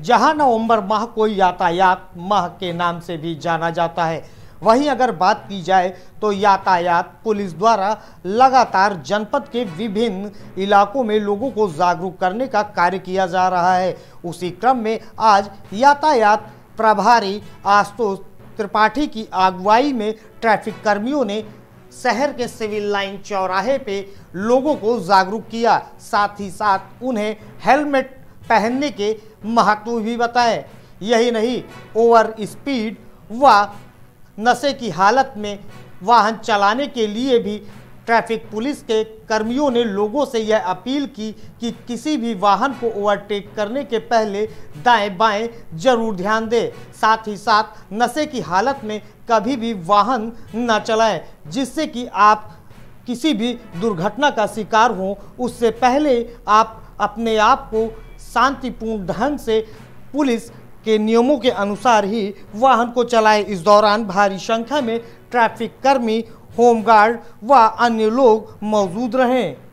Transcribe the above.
जहां नवंबर माह को यातायात माह के नाम से भी जाना जाता है वहीं अगर बात की जाए तो यातायात पुलिस द्वारा लगातार जनपद के विभिन्न इलाकों में लोगों को जागरूक करने का कार्य किया जा रहा है उसी क्रम में आज यातायात प्रभारी आशुतोष त्रिपाठी की अगुवाई में ट्रैफिक कर्मियों ने शहर के सिविल लाइन चौराहे पे लोगों को जागरूक किया साथ ही साथ उन्हें हेलमेट पहनने के महत्व भी बताएं यही नहीं ओवर स्पीड व नशे की हालत में वाहन चलाने के लिए भी ट्रैफिक पुलिस के कर्मियों ने लोगों से यह अपील की कि किसी भी वाहन को ओवरटेक करने के पहले दाएं बाएं जरूर ध्यान दें साथ ही साथ नशे की हालत में कभी भी वाहन न चलाएं जिससे कि आप किसी भी दुर्घटना का शिकार हों उससे पहले आप अपने आप को शांतिपूर्ण ढंग से पुलिस के नियमों के अनुसार ही वाहन को चलाए इस दौरान भारी संख्या में ट्रैफिक कर्मी होमगार्ड व अन्य लोग मौजूद रहें